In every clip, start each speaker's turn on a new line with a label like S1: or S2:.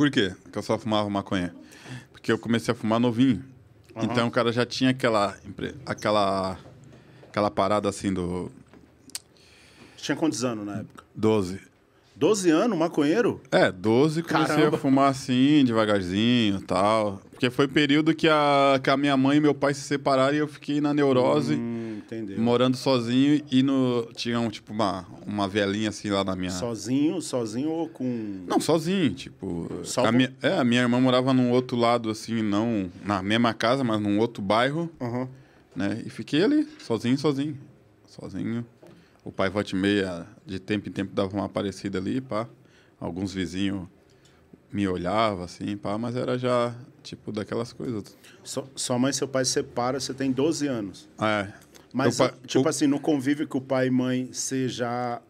S1: Por quê que eu só fumava maconha? Porque eu comecei a fumar novinho. Uhum. Então o cara já tinha aquela, aquela, aquela parada assim do.
S2: Tinha quantos anos na época? Doze. Doze anos, maconheiro?
S1: É, doze. comecei Caramba. a fumar assim, devagarzinho e tal. Porque foi o período que a, que a minha mãe e meu pai se
S2: separaram e eu fiquei
S1: na neurose.
S2: Hum Entendeu.
S1: morando sozinho e no tinha um, tipo uma, uma velhinha assim lá na minha.
S2: Sozinho, sozinho ou com.
S1: Não, sozinho, tipo. Só a, minha, é, a minha irmã morava num outro lado, assim, não na mesma casa, mas num outro bairro. Uhum. Né? E fiquei ali, sozinho, sozinho. Sozinho. O pai volta meia, de tempo em tempo dava uma aparecida ali, pá. Alguns vizinhos me
S2: olhavam, assim, pá, mas era já, tipo, daquelas coisas. So, sua mãe e seu pai separam, você tem 12 anos. É. Mas, tipo o... assim, no convívio que o pai e mãe, você já,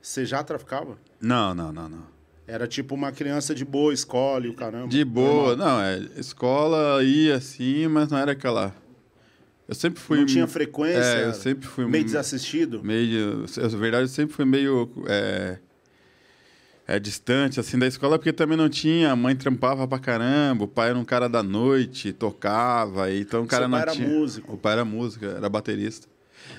S2: você já traficava?
S1: Não, não, não, não.
S2: Era tipo uma criança de boa, escola e o caramba. De boa, não,
S1: é. Escola ia assim, mas não era aquela. Eu sempre fui. Não tinha frequência? É, eu sempre fui. Meio desassistido? Meio. Na verdade, eu sempre fui meio. É, é, distante, assim, da escola, porque também não tinha. A mãe trampava pra caramba, o pai era um cara da noite, tocava, então o cara Seu não pai tinha. Era músico. O pai era músico, era baterista.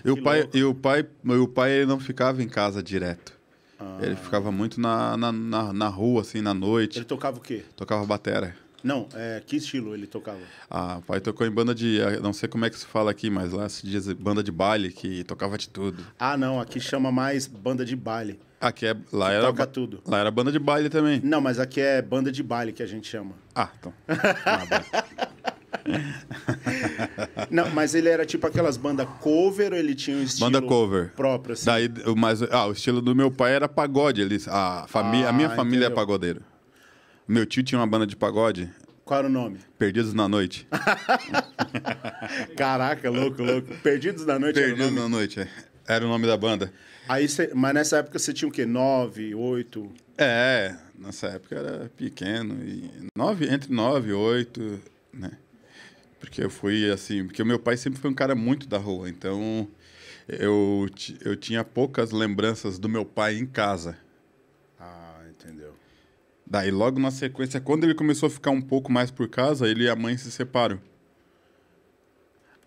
S1: e o, pai, e o pai, e o pai ele não ficava em casa direto. Ah. Ele ficava muito na, na, na, na, rua, assim, na noite. Ele tocava o quê? Tocava batera.
S2: Não, é, que estilo ele tocava?
S1: Ah, o pai tocou em banda de. Eh, não sei como é que se fala aqui, mas lá se diz banda de baile, que tocava de tudo.
S2: Ah, não, aqui chama mais banda de baile. Aqui é. Lá era. Toca tudo. Lá era banda de baile também. Não, mas aqui é banda de baile que a gente chama. Ah, então. Ah, não, mas ele era tipo aquelas bandas cover ou ele tinha um estilo banda cover. próprio?
S1: Assim? Daí, mas, ah, o estilo do meu pai era pagode. Ele, a, família, ah, a minha ah, família é entendeu. é pagodeira. Meu tio tinha uma banda de pagode. Qual era o nome? Perdidos na Noite.
S2: Caraca, louco, louco. Perdidos na Noite Perdidos na Noite, é. Era o nome da banda. Aí cê, mas nessa época você tinha o quê? Nove, oito? É, nessa época era pequeno.
S1: E nove, entre nove e oito, né? Porque eu fui assim... Porque o meu pai sempre foi um cara muito da rua. Então, eu, eu tinha poucas lembranças do meu pai em casa. Ah, entendeu. Daí logo na sequência, quando ele começou a ficar um pouco mais por casa, ele e a mãe se separam.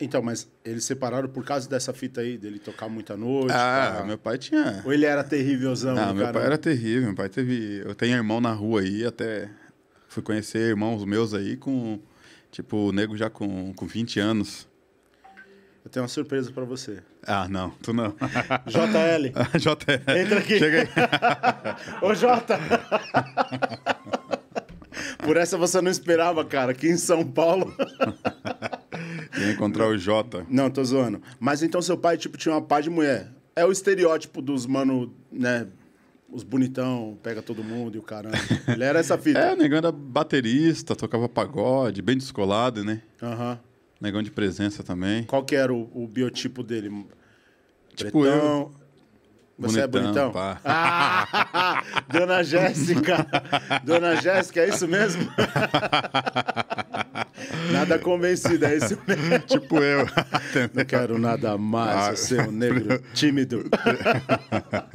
S2: Então, mas eles separaram por causa dessa fita aí, dele tocar muita noite? Ah, tá? meu pai tinha. Ou ele era terrívelzão? Ah, né, meu pai era
S1: terrível. Meu pai teve. Eu tenho irmão na rua aí, até. Fui conhecer irmãos meus aí com. Tipo, o nego já com, com 20 anos.
S2: Eu tenho uma surpresa para você.
S1: Ah, não, tu não. JL. JL. Entra aqui. Chega aí.
S2: Ô, Jota. Por essa você não esperava, cara, aqui em São Paulo. Ia encontrar o Jota. Não, tô zoando. Mas então seu pai, tipo, tinha uma pá de mulher. É o estereótipo dos mano, né, os bonitão, pega todo mundo e o caramba. Ele era essa fita. É, o negão
S1: era baterista, tocava pagode, bem descolado, né? Aham. Uhum. Negão de presença
S2: também. Qual que era o, o biotipo dele? Tipo eu. Você bonitão, é bonitão? Pá. Ah, Dona Jéssica. Dona Jéssica, é isso mesmo? nada convencida, é isso mesmo. Tipo eu. Não quero nada mais, ah. seu negro tímido.